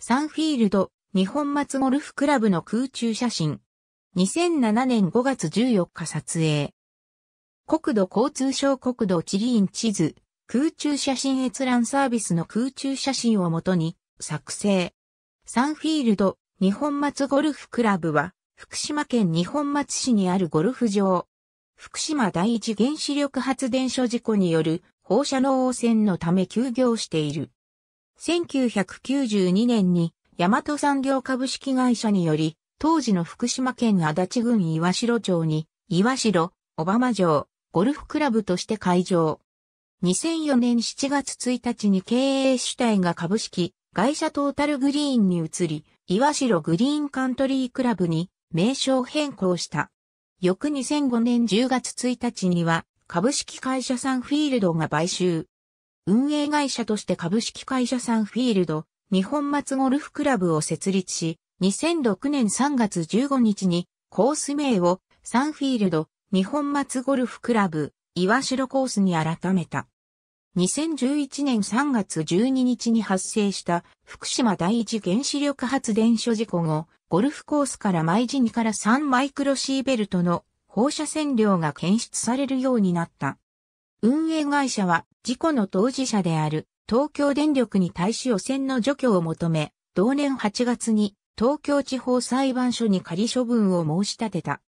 サンフィールド、日本松ゴルフクラブの空中写真。2007年5月14日撮影。国土交通省国土地理院地図、空中写真閲覧サービスの空中写真をもとに作成。サンフィールド、日本松ゴルフクラブは、福島県日本松市にあるゴルフ場。福島第一原子力発電所事故による放射能汚染のため休業している。1992年に、大和産業株式会社により、当時の福島県足立郡岩城町に、岩城、小浜城、ゴルフクラブとして会場。2004年7月1日に経営主体が株式、会社トータルグリーンに移り、岩城グリーンカントリークラブに名称変更した。翌2005年10月1日には、株式会社サンフィールドが買収。運営会社として株式会社サンフィールド、日本松ゴルフクラブを設立し、2006年3月15日にコース名をサンフィールド、日本松ゴルフクラブ、岩城コースに改めた。2011年3月12日に発生した福島第一原子力発電所事故後、ゴルフコースから毎時2から3マイクロシーベルトの放射線量が検出されるようになった。運営会社は事故の当事者である東京電力に対し汚染の除去を求め、同年8月に東京地方裁判所に仮処分を申し立てた。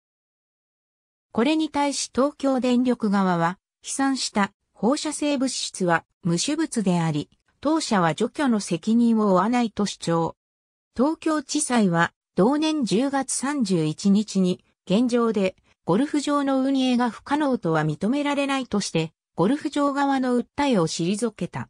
これに対し東京電力側は、飛散した放射性物質は無種物であり、当社は除去の責任を負わないと主張。東京地裁は、同年10月31日に、現状で、ゴルフ場の運営が不可能とは認められないとして、ゴルフ場側の訴えを退けた。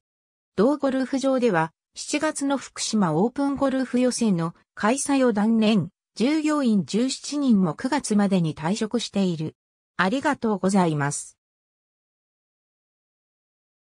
同ゴルフ場では、7月の福島オープンゴルフ予選の開催を断念、従業員17人も9月までに退職している。ありがとうございます。